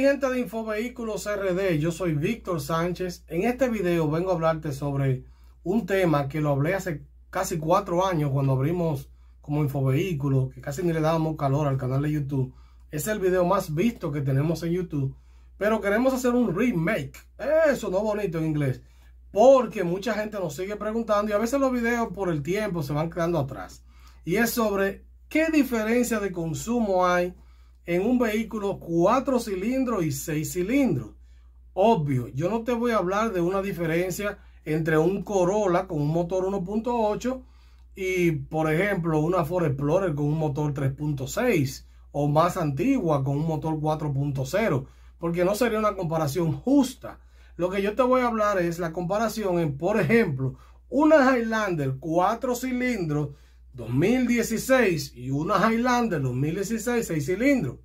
gente de Infovehículos RD, yo soy Víctor Sánchez. En este video vengo a hablarte sobre un tema que lo hablé hace casi cuatro años cuando abrimos como Infovehículos, que casi ni le dábamos calor al canal de YouTube. Es el video más visto que tenemos en YouTube, pero queremos hacer un remake. Eso no bonito en inglés, porque mucha gente nos sigue preguntando y a veces los videos por el tiempo se van quedando atrás. Y es sobre qué diferencia de consumo hay en un vehículo cuatro cilindros y seis cilindros. Obvio, yo no te voy a hablar de una diferencia entre un Corolla con un motor 1.8 y, por ejemplo, una Ford Explorer con un motor 3.6 o más antigua con un motor 4.0, porque no sería una comparación justa. Lo que yo te voy a hablar es la comparación en, por ejemplo, una Highlander cuatro cilindros 2016 y una Highlander 2016, 6 cilindros.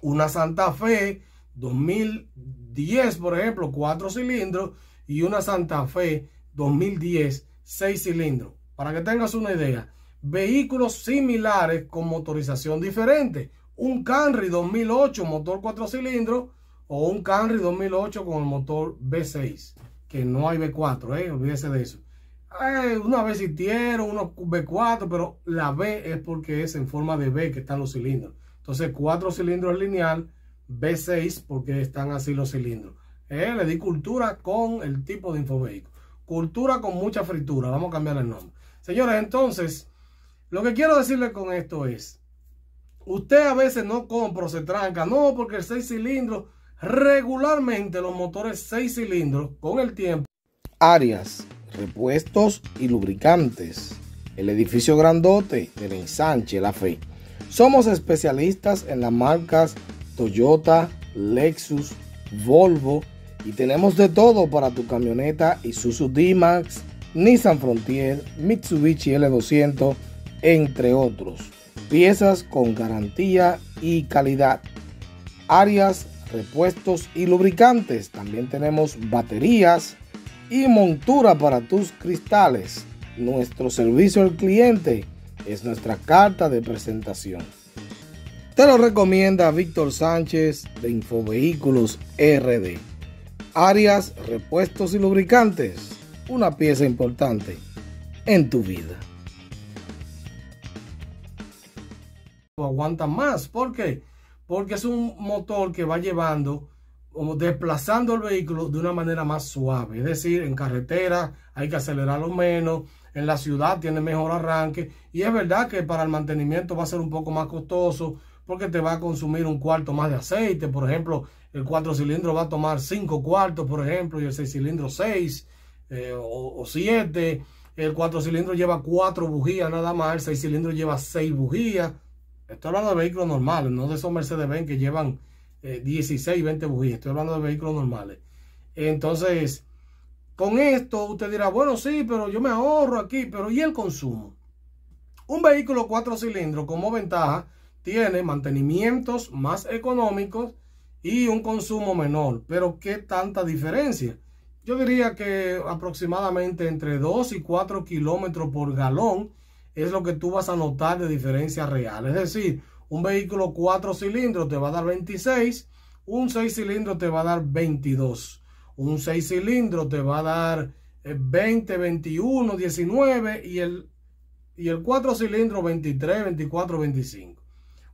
Una Santa Fe 2010, por ejemplo, 4 cilindros. Y una Santa Fe 2010, 6 cilindros. Para que tengas una idea, vehículos similares con motorización diferente. Un Camry 2008 motor 4 cilindros o un Camry 2008 con el motor V6, que no hay V4, ¿eh? olvídese de eso. Eh, una vez quiero, unos b 4 pero la B es porque es en forma de B que están los cilindros. Entonces, cuatro cilindros lineal, b 6 porque están así los cilindros. Eh, le di cultura con el tipo de infovehículo. Cultura con mucha fritura. Vamos a cambiar el nombre. Señores, entonces, lo que quiero decirle con esto es, usted a veces no compra o se tranca, no, porque el seis cilindros, regularmente los motores seis cilindros con el tiempo. Arias repuestos y lubricantes. El edificio grandote en ensanche La Fe. Somos especialistas en las marcas Toyota, Lexus, Volvo y tenemos de todo para tu camioneta Isuzu D-Max, Nissan Frontier, Mitsubishi L200, entre otros. Piezas con garantía y calidad. Áreas, repuestos y lubricantes. También tenemos baterías, y montura para tus cristales. Nuestro servicio al cliente es nuestra carta de presentación. Te lo recomienda Víctor Sánchez de Infovehículos RD. Áreas, repuestos y lubricantes, una pieza importante en tu vida. Aguanta más, ¿por qué? Porque es un motor que va llevando como desplazando el vehículo de una manera más suave. Es decir, en carretera hay que acelerarlo menos, en la ciudad tiene mejor arranque y es verdad que para el mantenimiento va a ser un poco más costoso porque te va a consumir un cuarto más de aceite. Por ejemplo, el cuatro cilindros va a tomar cinco cuartos, por ejemplo, y el seis cilindros seis eh, o, o siete. El cuatro cilindros lleva cuatro bujías nada más, el seis cilindros lleva seis bujías. Estoy hablando de vehículos normales, no de esos Mercedes-Benz que llevan 16, 20 bujías. Estoy hablando de vehículos normales. Entonces, con esto usted dirá, bueno, sí, pero yo me ahorro aquí, pero ¿y el consumo? Un vehículo cuatro cilindros como ventaja tiene mantenimientos más económicos y un consumo menor. Pero ¿qué tanta diferencia? Yo diría que aproximadamente entre 2 y 4 kilómetros por galón es lo que tú vas a notar de diferencia real. Es decir, un vehículo 4 cilindros te va a dar 26, un 6 cilindros te va a dar 22, un 6 cilindros te va a dar 20, 21, 19 y el, y el 4 cilindros 23, 24, 25.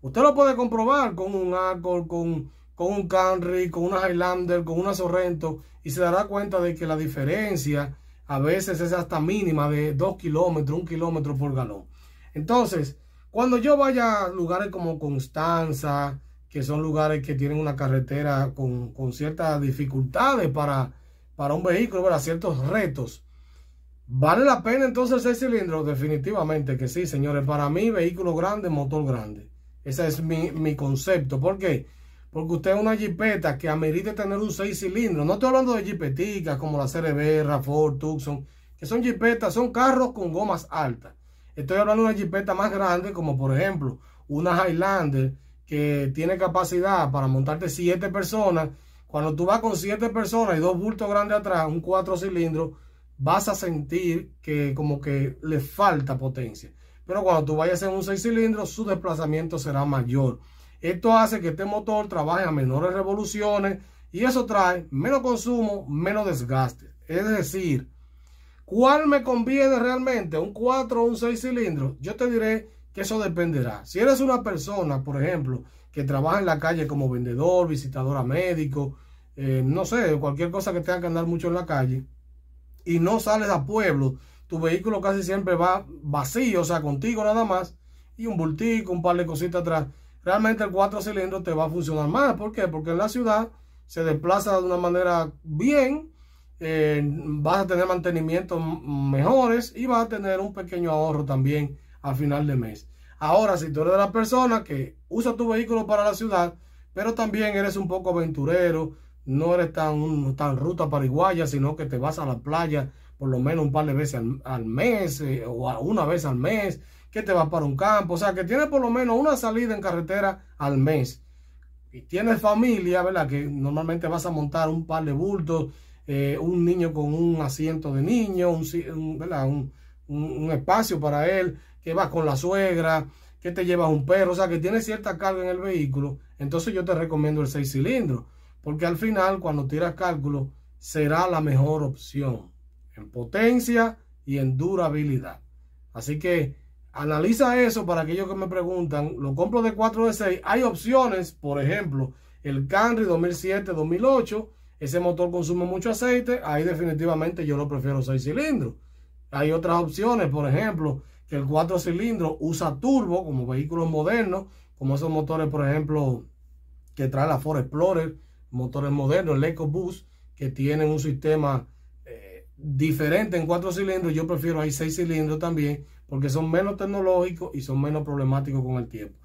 Usted lo puede comprobar con un Accord, con, con un Camry, con una Highlander, con una Sorrento y se dará cuenta de que la diferencia a veces es hasta mínima de 2 kilómetros, 1 kilómetro por galón. Entonces, cuando yo vaya a lugares como Constanza, que son lugares que tienen una carretera con, ciertas dificultades para, para un vehículo, para ciertos retos. ¿Vale la pena entonces el cilindros? Definitivamente que sí, señores. Para mí, vehículo grande, motor grande. Ese es mi, concepto. ¿Por qué? Porque usted es una jipeta que amerite tener un seis cilindros. No estoy hablando de jipeticas como la CRB, Ford, Tucson, que son jipetas, son carros con gomas altas. Estoy hablando de una jipeta más grande, como por ejemplo una Highlander que tiene capacidad para montarte siete personas. Cuando tú vas con siete personas y dos bultos grandes atrás, un cuatro cilindros, vas a sentir que como que le falta potencia. Pero cuando tú vayas en un seis cilindros, su desplazamiento será mayor. Esto hace que este motor trabaje a menores revoluciones y eso trae menos consumo, menos desgaste. Es decir, ¿Cuál me conviene realmente? ¿Un 4 o un 6 cilindros? Yo te diré que eso dependerá. Si eres una persona, por ejemplo, que trabaja en la calle como vendedor, visitadora médico, eh, no sé, cualquier cosa que tenga que andar mucho en la calle y no sales a pueblo, tu vehículo casi siempre va vacío, o sea, contigo nada más y un bultico, un par de cositas atrás. Realmente el 4 cilindros te va a funcionar más. ¿Por qué? Porque en la ciudad se desplaza de una manera bien eh, vas a tener mantenimientos mejores y vas a tener un pequeño ahorro también al final de mes. Ahora, si tú eres de la persona que usa tu vehículo para la ciudad, pero también eres un poco aventurero, no eres tan, tan ruta paraguaya, sino que te vas a la playa por lo menos un par de veces al, mes eh, o una vez al mes, que te vas para un campo, o sea, que tienes por lo menos una salida en carretera al mes. Y tienes familia, ¿verdad? Que normalmente vas a montar un par de bultos eh, un niño con un asiento de niño, un, espacio para él, que vas con la suegra, que te llevas un perro, o sea, que tiene cierta carga en el vehículo, entonces yo te recomiendo el 6 cilindros, porque al final, cuando tiras cálculo, será la mejor opción en potencia y en durabilidad. Así que analiza eso para aquellos que me preguntan, lo compro de 4 de 6, hay opciones, por ejemplo, el Camry 2007-2008, ese motor consume mucho aceite, ahí definitivamente yo lo prefiero 6 cilindros. Hay otras opciones, por ejemplo, que el 4 cilindros usa turbo como vehículos modernos, como esos motores, por ejemplo, que trae la Ford Explorer, motores modernos, el EcoBoost, que tienen un sistema eh, diferente en cuatro cilindros. Yo prefiero ahí seis cilindros también, porque son menos tecnológicos y son menos problemáticos con el tiempo.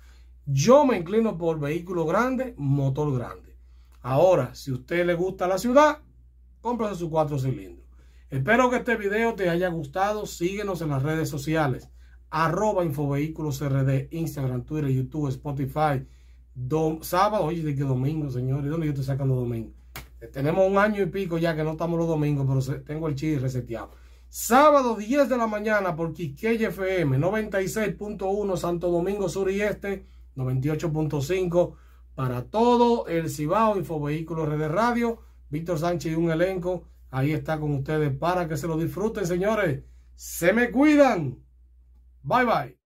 Yo me inclino por vehículo grande, motor grande. Ahora, si a usted le gusta la ciudad, cómprese su cuatro cilindros. Espero que este video te haya gustado. Síguenos en las redes sociales. Arroba Infovehículos RD, Instagram, Twitter, YouTube, Spotify. sábado, oye, de que domingo, señores. ¿Dónde yo estoy sacando domingo? Eh, tenemos un año y pico ya que no estamos los domingos, pero tengo el chile reseteado. Sábado 10 de la mañana por Quiquey FM 96.1 Santo Domingo Sur y Este 98.5 para todo el Cibao, Red de Radio, Víctor Sánchez y un elenco. Ahí está con ustedes para que se lo disfruten, señores. Se me cuidan. Bye bye.